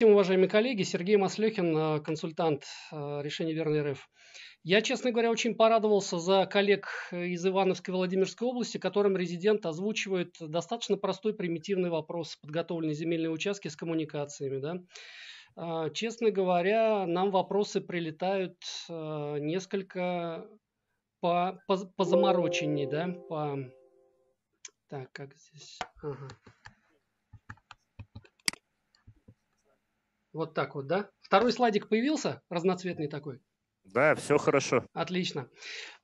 Всем, уважаемые коллеги, Сергей Маслехин, э, консультант э, решения Верный РФ. Я, честно говоря, очень порадовался за коллег э, из Ивановской Владимирской области, которым резидент озвучивает достаточно простой примитивный вопрос, подготовленные земельные участки с коммуникациями. Да? Честно говоря, нам вопросы прилетают несколько по, по, по замороченней, да, по... Так, как здесь? Ага. Вот так вот, да? Второй слайдик появился, разноцветный такой? Да, все хорошо. Отлично.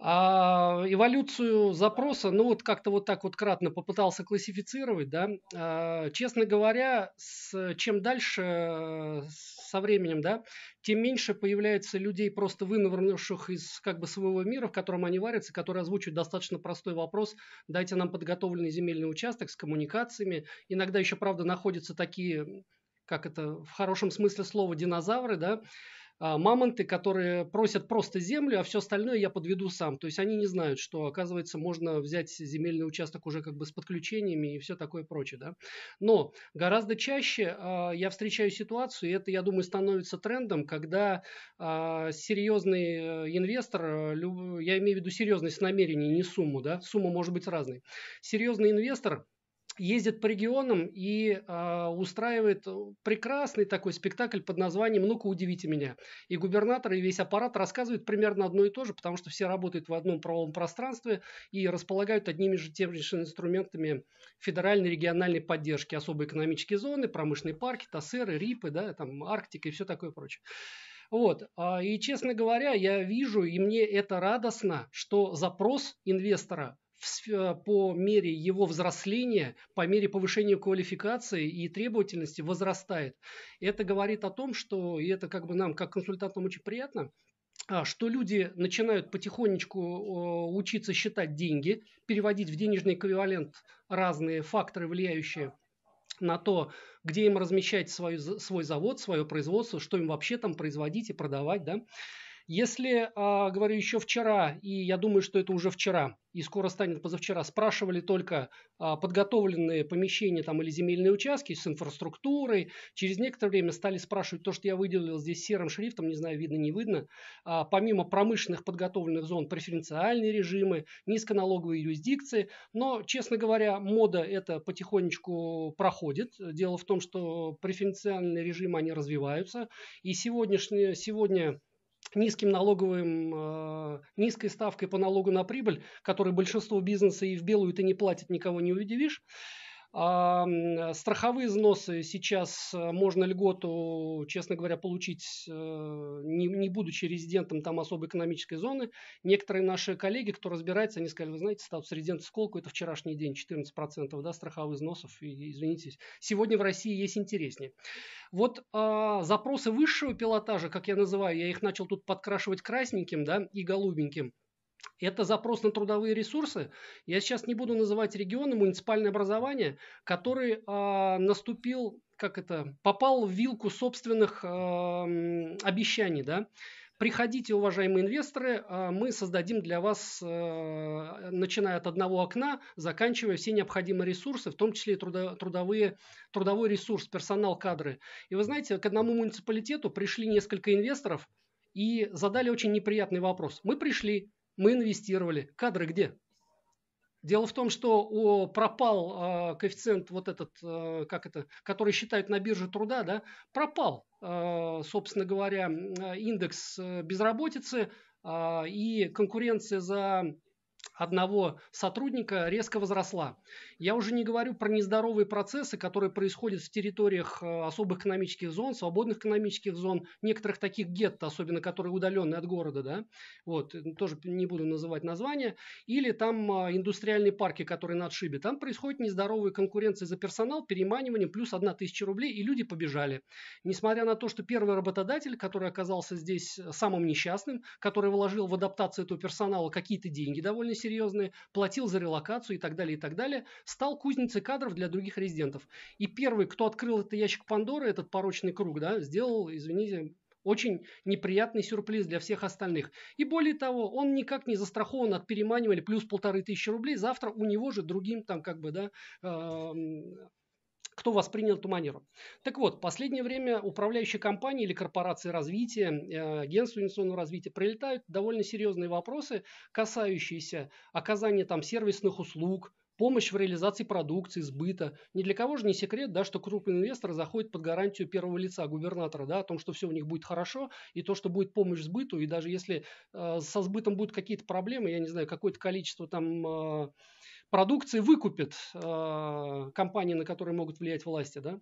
А, эволюцию запроса, ну вот как-то вот так вот кратно попытался классифицировать, да. А, честно говоря, с, чем дальше э, со временем, да, тем меньше появляется людей, просто вынырнувших из как бы своего мира, в котором они варятся, которые озвучивают достаточно простой вопрос. Дайте нам подготовленный земельный участок с коммуникациями. Иногда еще, правда, находятся такие как это в хорошем смысле слова, динозавры, да, а, мамонты, которые просят просто землю, а все остальное я подведу сам. То есть они не знают, что, оказывается, можно взять земельный участок уже как бы с подключениями и все такое прочее. Да? Но гораздо чаще а, я встречаю ситуацию, и это, я думаю, становится трендом, когда а, серьезный э, инвестор, э, я имею в виду серьезность намерений, не сумму, да, сумма может быть разной, серьезный инвестор – ездит по регионам и а, э, устраивает прекрасный такой спектакль под названием «Ну-ка, удивите меня». И губернатор, и весь аппарат рассказывают примерно одно и то же, потому что все работают в одном правовом пространстве и располагают одними же теми же инструментами федеральной региональной поддержки. особой экономические зоны, промышленные парки, ТАСЭРы, РИПы, да, там, Арктика и все такое прочее. Вот. А, и, честно говоря, я вижу, и мне это радостно, что запрос инвестора Э, по мере его взросления, по мере повышения квалификации и требовательности возрастает. Это говорит о том, что, и это как бы нам, как консультантам, очень приятно, а, что люди начинают потихонечку учиться считать деньги, переводить в денежный эквивалент разные факторы, влияющие на то, где им размещать свой, свой завод, свое производство, что им вообще там производить и продавать, да, если, а, говорю, еще вчера, и я думаю, что это уже вчера, и скоро станет позавчера, спрашивали только а, подготовленные помещения там или земельные участки с инфраструктурой, через некоторое время стали спрашивать то, что я выделил здесь серым шрифтом, не знаю, видно, не видно, а, помимо промышленных подготовленных зон, преференциальные режимы, низконалоговые юрисдикции, но, честно говоря, мода это потихонечку проходит. Дело в том, что преференциальные режимы, они развиваются, и сегодняшние, сегодня низким налоговым, э, низкой ставкой по налогу на прибыль, который большинство бизнеса и в белую ты не платит, никого не удивишь. А, страховые взносы сейчас э, можно льготу, честно говоря, получить, э, не, не будучи резидентом там особой экономической зоны. Некоторые наши коллеги, кто разбирается, они сказали, вы знаете, статус резидента сколько это вчерашний день, 14% да, страховых взносов, и, извините, сегодня в России есть интереснее. Вот а, запросы высшего пилотажа, как я называю, я их начал тут подкрашивать красненьким да, и голубеньким – это запрос на трудовые ресурсы. Я сейчас не буду называть регионы, муниципальное образование, который э, а, наступил, как это, попал в вилку собственных э, обещаний, да. Приходите, уважаемые инвесторы, э, мы создадим для вас, э, начиная от одного окна, заканчивая все необходимые ресурсы, в том числе и трудо, трудовые, трудовой ресурс, персонал, кадры. И вы знаете, к одному муниципалитету пришли несколько инвесторов и задали очень неприятный вопрос. Мы пришли, мы инвестировали. Кадры где? Дело в том, что о, пропал э, коэффициент вот этот, э, как это, который считают на бирже труда, да, пропал, э, собственно говоря, индекс э, безработицы э, и конкуренция за одного сотрудника резко возросла. Я уже не говорю про нездоровые процессы, которые происходят в территориях э, особых экономических зон, свободных экономических зон, некоторых таких гетто, особенно которые удаленные от города, да, вот, э, тоже не буду называть названия, или там а, индустриальные парки, которые на отшибе, там происходит нездоровая конкуренция за персонал, переманивание плюс 1 тысяча рублей, и люди побежали. Несмотря на то, что первый работодатель, который оказался здесь самым несчастным, который вложил в адаптацию этого персонала какие-то деньги довольно сильно серьезные, платил за релокацию и так далее, и так далее, стал кузницей кадров для других резидентов. И первый, кто открыл этот ящик Пандоры, этот порочный круг, да, сделал, извините, очень неприятный сюрприз для всех остальных. И более того, он никак не застрахован от переманивания плюс полторы тысячи рублей. Завтра у него же другим там как бы, да, э кто воспринял эту манеру. Так вот, в последнее время управляющие компании или корпорации развития, э, агентства инвестиционного развития прилетают довольно серьезные вопросы, касающиеся оказания там сервисных услуг, помощь в реализации продукции, сбыта. Ни для кого же не секрет, да, что крупные инвесторы заходят под гарантию первого лица губернатора, да, о том, что все у них будет хорошо, и то, что будет помощь сбыту, и даже если э, со сбытом будут какие-то проблемы, я не знаю, какое-то количество там э, продукции выкупит э, компании, на которые могут влиять власти, да?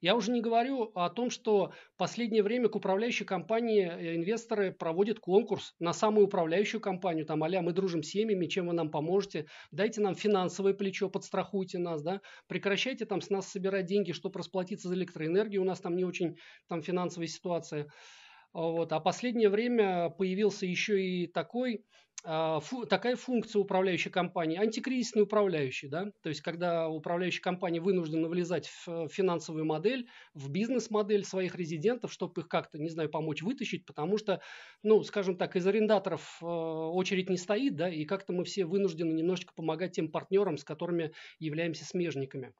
Я уже не говорю о том, что в последнее время к управляющей компании э, инвесторы проводят конкурс на самую управляющую компанию, там, аля, мы дружим с семьями, чем вы нам поможете, дайте нам финансовое плечо, подстрахуйте нас, да, прекращайте там с нас собирать деньги, чтобы расплатиться за электроэнергию, у нас там не очень там финансовая ситуация. А вот. А последнее время появился еще и такой, а, фу, такая функция управляющей компании, антикризисный управляющий, да, то есть когда управляющая компания вынуждена влезать в финансовую модель, в бизнес-модель своих резидентов, чтобы их как-то, не знаю, помочь вытащить, потому что, ну, скажем так, из арендаторов э, очередь не стоит, да, и как-то мы все вынуждены немножечко помогать тем партнерам, с которыми являемся смежниками.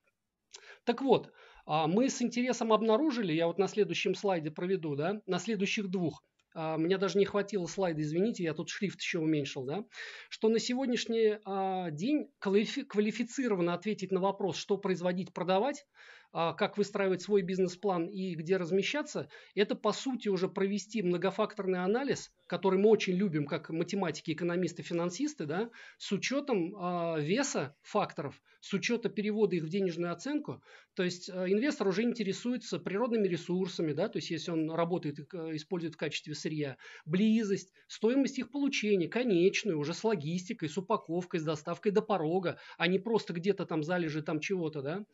Так вот, а, мы с интересом обнаружили, я вот на следующем слайде проведу, да, на следующих двух, а, мне даже не хватило слайда, извините, я тут шрифт еще уменьшил, да, что на сегодняшний а, день квалифицированно ответить на вопрос, что производить, продавать, а, как выстраивать свой бизнес-план и где размещаться, это по сути уже провести многофакторный анализ, который мы очень любим как математики, экономисты, финансисты, да, с учетом а, веса факторов, с учета перевода их в денежную оценку. То есть а, инвестор уже интересуется природными ресурсами, да, то есть если он работает, э, использует в качестве сырья, близость, стоимость их получения, конечную, уже с логистикой, с упаковкой, с доставкой до порога, а не просто где-то там залежи там чего-то, да.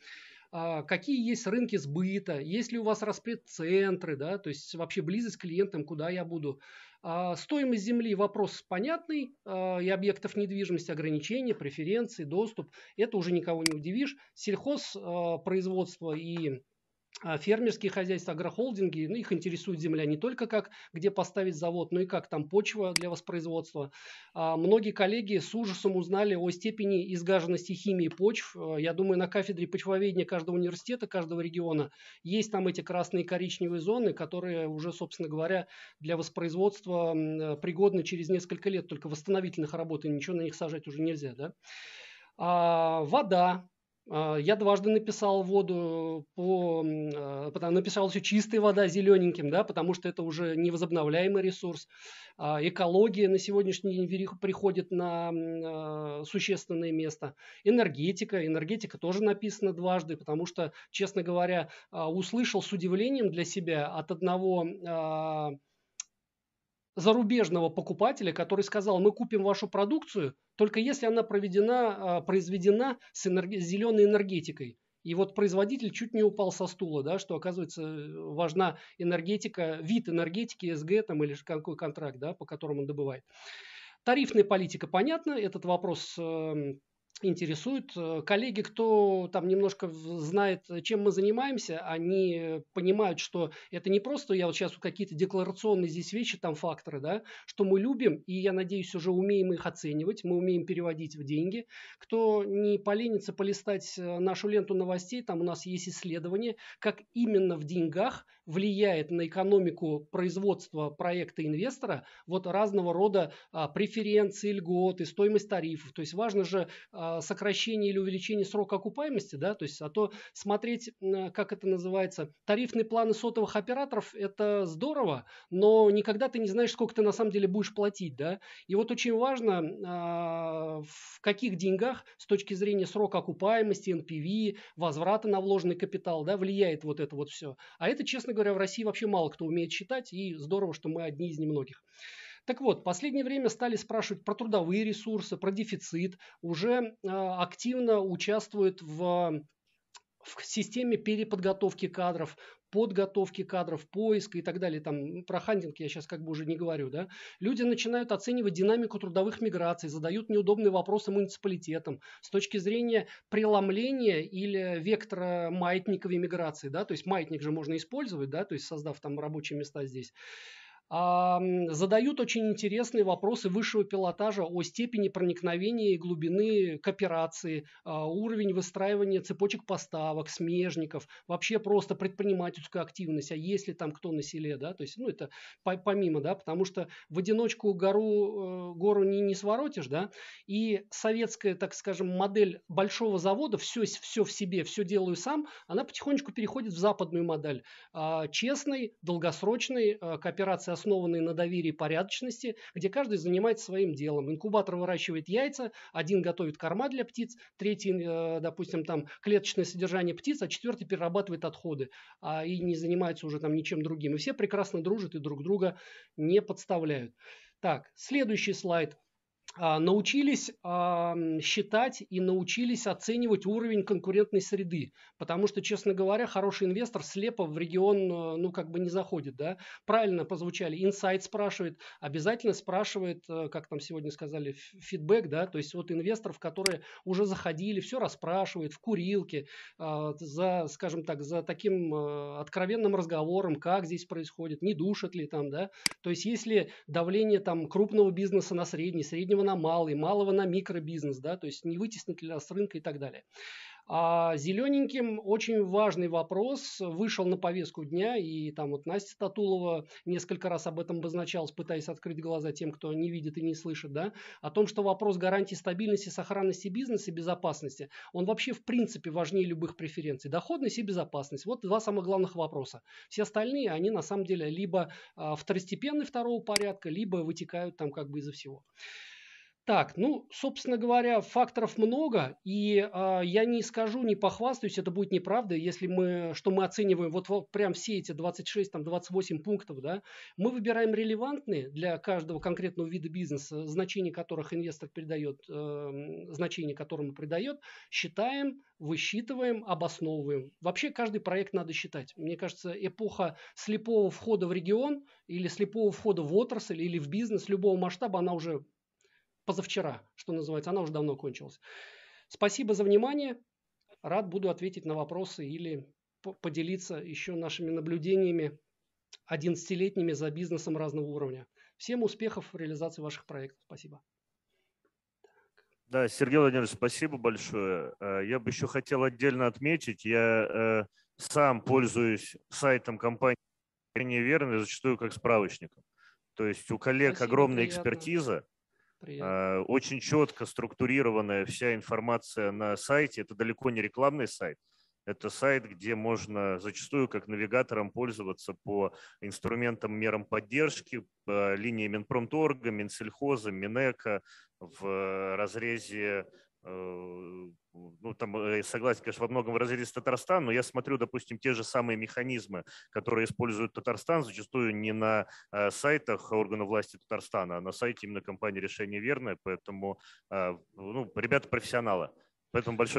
А, какие есть рынки сбыта, есть ли у вас распредцентры, да, то есть вообще близость к клиентам, куда я буду. А, стоимость земли – вопрос понятный, а, и объектов недвижимости, ограничения, преференции, доступ. Это уже никого не удивишь. Сельхозпроизводство и а, фермерские хозяйства, агрохолдинги, ну, их интересует земля не только как, где поставить завод, но и как там почва для воспроизводства. А, многие коллеги с ужасом узнали о степени изгаженности химии почв. А, я думаю, на кафедре почвоведения каждого университета, каждого региона есть там эти красные и коричневые зоны, которые уже, собственно говоря, для воспроизводства пригодны через несколько лет, только восстановительных работ, и ничего на них сажать уже нельзя. Да? А, вода, а, я дважды написал воду по... А, написал все чистая вода зелененьким, да, потому что это уже невозобновляемый ресурс. А, экология на сегодняшний день приходит на существенное место. Энергетика. Энергетика тоже написана дважды, потому что, честно говоря, услышал с удивлением для себя от одного зарубежного покупателя, который сказал, мы купим вашу продукцию, только если она проведена, а, произведена с энерг... зеленой энергетикой. И вот производитель чуть не упал со стула, да, что оказывается важна энергетика, вид энергетики, СГ там, или какой контракт, да, по которому он добывает. Тарифная политика, понятно, этот вопрос эм, интересуют. Э, коллеги, кто там немножко знает, чем мы занимаемся, они понимают, что это не просто я вот сейчас какие-то декларационные здесь вещи, там факторы, да, что мы любим, и я надеюсь, уже умеем их оценивать, мы умеем переводить в деньги. Кто не поленится полистать э, нашу ленту новостей, там у нас есть исследование, как именно в деньгах влияет на экономику производства проекта инвестора, вот разного рода а, преференции, льготы, стоимость тарифов. То есть важно же а, сокращение или увеличение срока окупаемости, да, то есть а то смотреть, как это называется, тарифные планы сотовых операторов, это здорово, но никогда ты не знаешь, сколько ты на самом деле будешь платить, да. И вот очень важно, а, в каких деньгах с точки зрения срока окупаемости, NPV, возврата на вложенный капитал, да, влияет вот это вот все. А это, честно говоря, в России вообще мало кто умеет считать, и здорово, что мы одни из немногих. Так вот, в последнее время стали спрашивать про трудовые ресурсы, про дефицит. Уже э, активно участвуют в в системе переподготовки кадров, подготовки кадров, поиска и так далее. Там про хантинг я сейчас как бы уже не говорю. Да? Люди начинают оценивать динамику трудовых миграций, задают неудобные вопросы муниципалитетам с точки зрения преломления или вектора маятниковой миграции. Да? То есть маятник же можно использовать, да? то есть создав там рабочие места здесь задают очень интересные вопросы высшего пилотажа о степени проникновения и глубины кооперации, а, уровень выстраивания цепочек поставок, смежников, вообще просто предпринимательскую активность, а если там кто на селе, да, то есть, ну, это помимо, да, потому что в одиночку гору, э, гору не, не своротишь, да, и советская, так скажем, модель большого завода, все, все в себе, все делаю сам, она потихонечку переходит в западную модель. А, Честной, долгосрочной э, кооперации основанные на доверии и порядочности, где каждый занимается своим делом. Инкубатор выращивает яйца, один готовит корма для птиц, третий, э, допустим, там клеточное содержание птиц, а четвертый перерабатывает отходы а, и не занимается уже там ничем другим. И все прекрасно дружат и друг друга не подставляют. Так, следующий слайд – а, научились а, считать и научились оценивать уровень конкурентной среды. Потому что, честно говоря, хороший инвестор слепо в регион, а, ну, как бы не заходит, да. Правильно позвучали. Инсайт спрашивает, обязательно спрашивает, как там сегодня сказали, фидбэк, да, то есть вот инвесторов, которые уже заходили, все расспрашивают в курилке, за, скажем так, за таким откровенным разговором, как здесь происходит, не душат ли там, да. То есть если давление там крупного бизнеса на средний, среднего на малый, малого на микробизнес, да, то есть не вытеснит ли нас рынка и так далее. А зелененьким очень важный вопрос вышел на повестку дня, и там вот Настя Татулова несколько раз об этом обозначалась, пытаясь открыть глаза тем, кто не видит и не слышит, да, о том, что вопрос гарантии стабильности, сохранности бизнеса и безопасности, он вообще в принципе важнее любых преференций. Доходность и безопасность. Вот два самых главных вопроса. Все остальные, они на самом деле либо а, второстепенные второго порядка, либо вытекают там как бы из-за всего. Так, ну, собственно говоря, факторов много, и э, я не скажу, не похвастаюсь, это будет неправда, если мы, что мы оцениваем вот, вот прям все эти 26, там, 28 пунктов, да, мы выбираем релевантные для каждого конкретного вида бизнеса, значения которых инвестор придает, э, эм, значение которому придает, считаем, высчитываем, обосновываем. Вообще каждый проект надо считать. Мне кажется, эпоха слепого входа в регион или слепого входа в отрасль или в бизнес любого масштаба, она уже позавчера, что называется, она уже давно кончилась. Спасибо за внимание. Рад буду ответить на вопросы или поделиться еще нашими наблюдениями 11-летними за бизнесом разного уровня. Всем успехов в реализации ваших проектов. Спасибо. Да, Сергей Владимирович, спасибо большое. Э, я бы еще хотел отдельно отметить, я э, сам пользуюсь сайтом компании «Верно» зачастую как справочником. То есть у коллег спасибо, огромная приятно. экспертиза, Приятно. Э, очень четко структурированная вся информация на сайте. Это далеко не рекламный сайт. Это сайт, где можно зачастую как навигатором пользоваться по инструментам, мерам поддержки, по э, линии Минпромторга, Минсельхоза, Минэка в разрезе Э, ну, там э, согласен, конечно, во многом выразились Татарстан, но я смотрю, допустим, те же самые механизмы, которые используют Татарстан, зачастую не на э, сайтах органов власти Татарстана, а на сайте именно компании «Решение верное», поэтому ну, ребята профессионалы. Поэтому большое